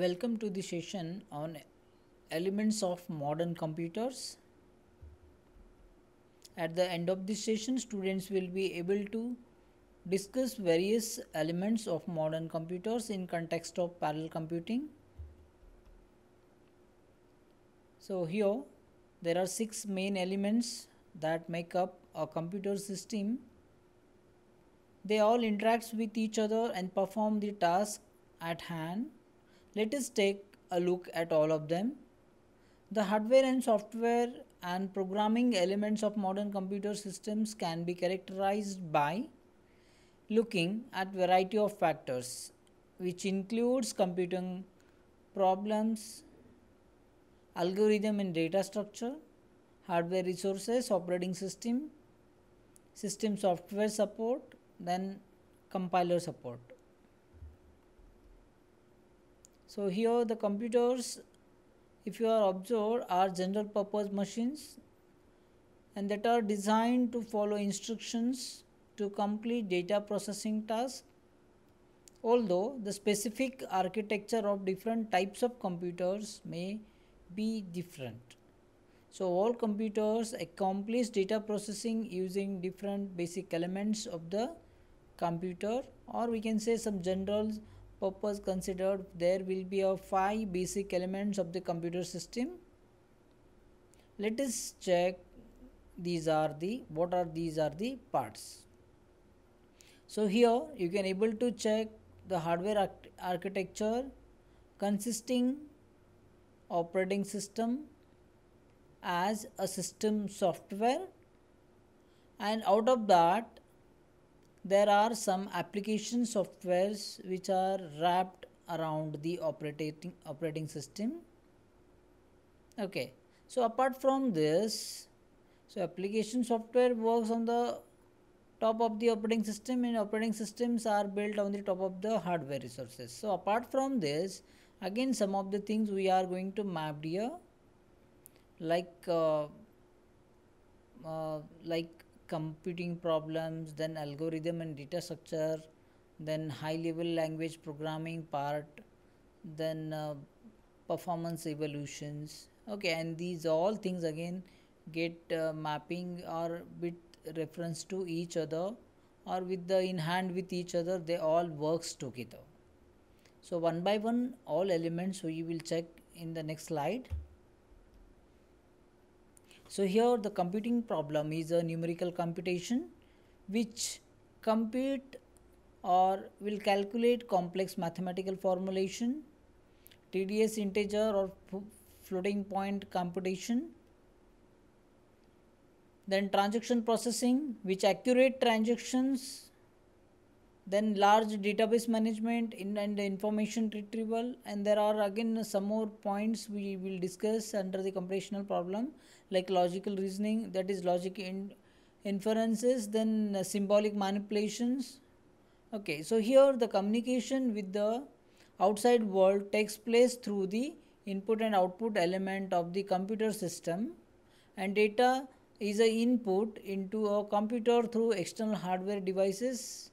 Welcome to the session on elements of modern computers. At the end of this session, students will be able to discuss various elements of modern computers in context of parallel computing. So here there are six main elements that make up a computer system. They all interact with each other and perform the task at hand let us take a look at all of them. The hardware and software and programming elements of modern computer systems can be characterized by looking at variety of factors which includes computing problems, algorithm and data structure, hardware resources, operating system, system software support, then compiler support. So here the computers, if you are observed, are general purpose machines and that are designed to follow instructions to complete data processing tasks. Although the specific architecture of different types of computers may be different. So all computers accomplish data processing using different basic elements of the computer or we can say some general purpose considered there will be a five basic elements of the computer system let us check these are the what are these are the parts so here you can able to check the hardware architecture consisting operating system as a system software and out of that there are some application softwares which are wrapped around the operating operating system okay so apart from this so application software works on the top of the operating system and operating systems are built on the top of the hardware resources so apart from this again some of the things we are going to map here like uh, uh, like computing problems then algorithm and data structure then high level language programming part then uh, performance evolutions okay and these all things again get uh, mapping or with reference to each other or with the in hand with each other they all works together so one by one all elements we will check in the next slide so here the computing problem is a numerical computation which compute or will calculate complex mathematical formulation, TDS integer or floating point computation. Then transaction processing which accurate transactions then large database management in, and information retrieval and there are again some more points we will discuss under the computational problem like logical reasoning that is logic in, inferences then uh, symbolic manipulations okay so here the communication with the outside world takes place through the input and output element of the computer system and data is a input into a computer through external hardware devices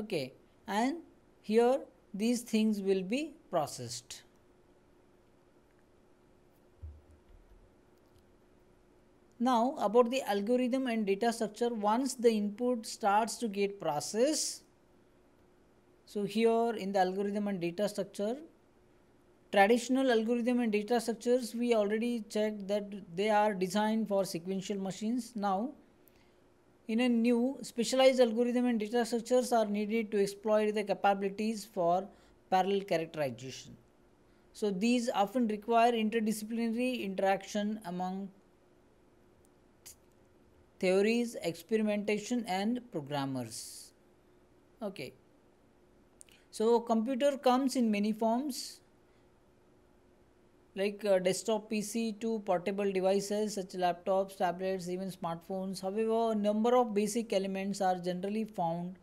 okay and here these things will be processed now about the algorithm and data structure once the input starts to get processed so here in the algorithm and data structure traditional algorithm and data structures we already checked that they are designed for sequential machines now in a new, specialized algorithm and data structures are needed to exploit the capabilities for parallel characterization. So these often require interdisciplinary interaction among theories, experimentation and programmers. Okay. So computer comes in many forms like uh, desktop PC to portable devices such laptops, tablets, even smartphones. However, a number of basic elements are generally found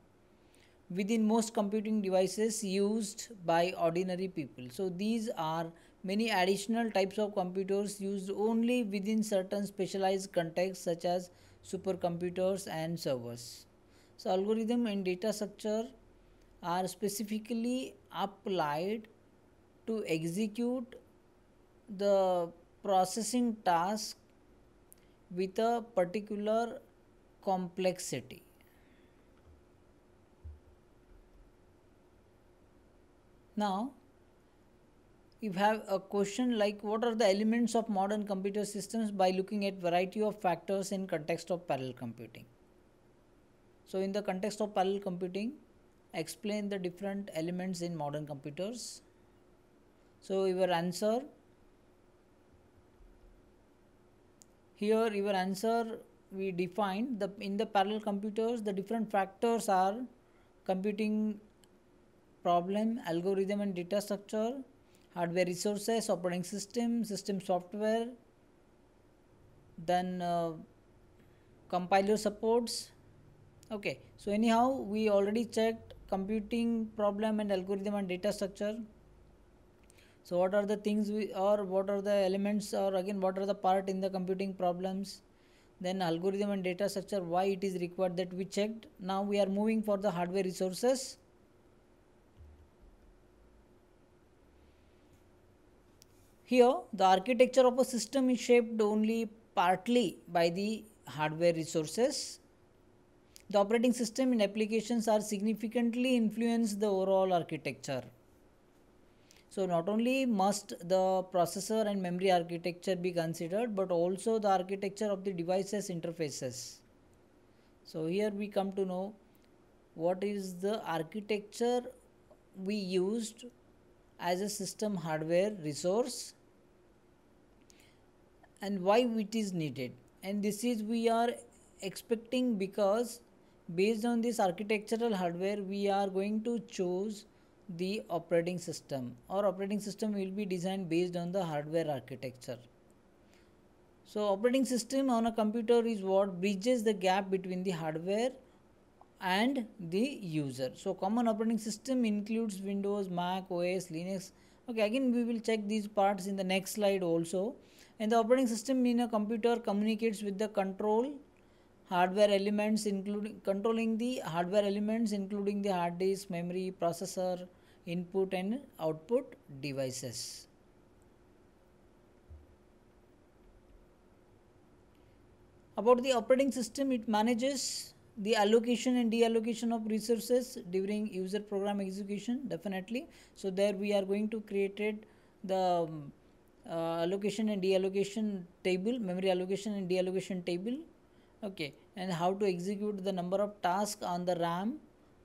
within most computing devices used by ordinary people. So these are many additional types of computers used only within certain specialized contexts such as supercomputers and servers. So algorithm and data structure are specifically applied to execute the processing task with a particular complexity. Now, you have a question like what are the elements of modern computer systems by looking at variety of factors in context of parallel computing. So, in the context of parallel computing, explain the different elements in modern computers. So, your answer here your answer we defined the in the parallel computers the different factors are computing problem algorithm and data structure hardware resources operating system system software then uh, compiler supports okay so anyhow we already checked computing problem and algorithm and data structure so what are the things we or what are the elements or again what are the part in the computing problems then algorithm and data structure why it is required that we checked now we are moving for the hardware resources here the architecture of a system is shaped only partly by the hardware resources the operating system and applications are significantly influence the overall architecture so not only must the processor and memory architecture be considered but also the architecture of the devices interfaces. So here we come to know what is the architecture we used as a system hardware resource and why it is needed and this is we are expecting because based on this architectural hardware we are going to choose the operating system or operating system will be designed based on the hardware architecture so operating system on a computer is what bridges the gap between the hardware and the user so common operating system includes windows mac os linux okay again we will check these parts in the next slide also and the operating system in a computer communicates with the control hardware elements including controlling the hardware elements including the hard disk memory processor input and output devices about the operating system it manages the allocation and deallocation of resources during user program execution definitely so there we are going to create the um, uh, allocation and deallocation table memory allocation and deallocation table okay and how to execute the number of tasks on the ram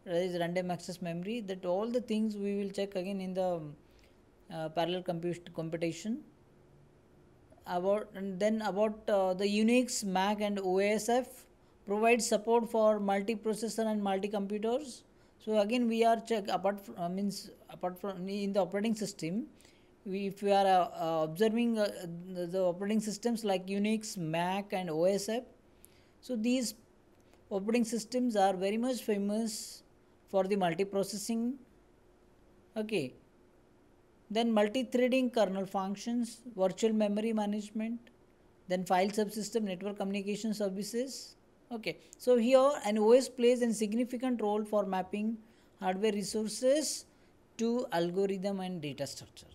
that is random access memory that all the things we will check again in the um, uh, parallel compute computation about and then about uh, the unix mac and osf provide support for multiprocessor and multi computers so again we are check apart from, uh, means apart from in the operating system we, if we are uh, observing uh, the, the operating systems like unix mac and osf so these operating systems are very much famous for the multiprocessing. Okay. Then multi-threading kernel functions, virtual memory management, then file subsystem network communication services. Okay. So here an OS plays a significant role for mapping hardware resources to algorithm and data structure.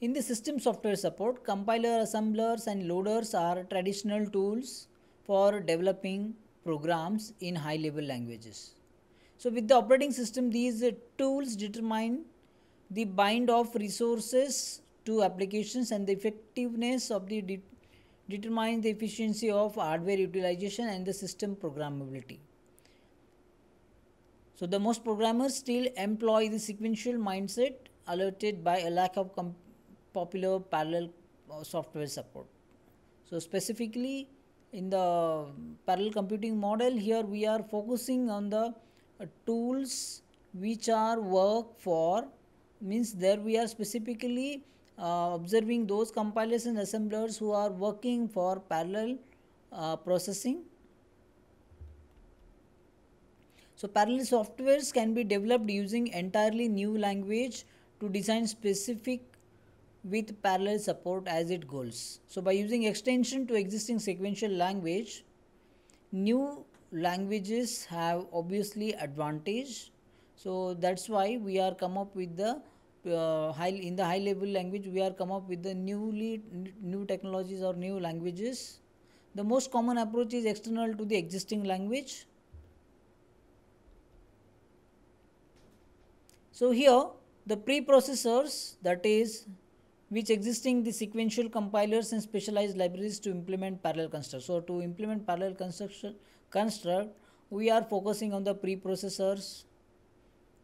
In the system software support, compiler assemblers and loaders are traditional tools for developing programs in high level languages. So with the operating system, these tools determine the bind of resources to applications and the effectiveness of the de the efficiency of hardware utilization and the system programmability. So the most programmers still employ the sequential mindset alerted by a lack of popular parallel uh, software support. So specifically in the um, parallel computing model here we are focusing on the uh, tools which are work for means there we are specifically uh, observing those compilers and assemblers who are working for parallel uh, processing. So parallel softwares can be developed using entirely new language to design specific with parallel support as it goes. So by using extension to existing sequential language, new languages have obviously advantage. So that's why we are come up with the uh, high in the high level language we are come up with the newly new technologies or new languages. The most common approach is external to the existing language. So here the preprocessors that is which existing the sequential compilers and specialized libraries to implement parallel constructs. So to implement parallel construction construct, we are focusing on the preprocessors,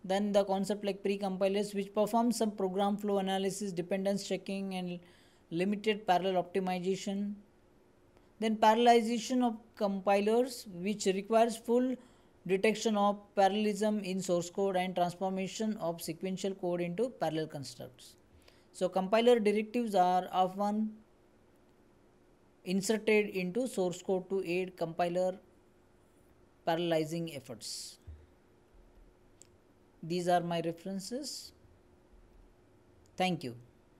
then the concept like precompilers which perform some program flow analysis, dependence checking and limited parallel optimization. Then parallelization of compilers which requires full detection of parallelism in source code and transformation of sequential code into parallel constructs. So compiler directives are often inserted into source code to aid compiler parallelizing efforts. These are my references. Thank you.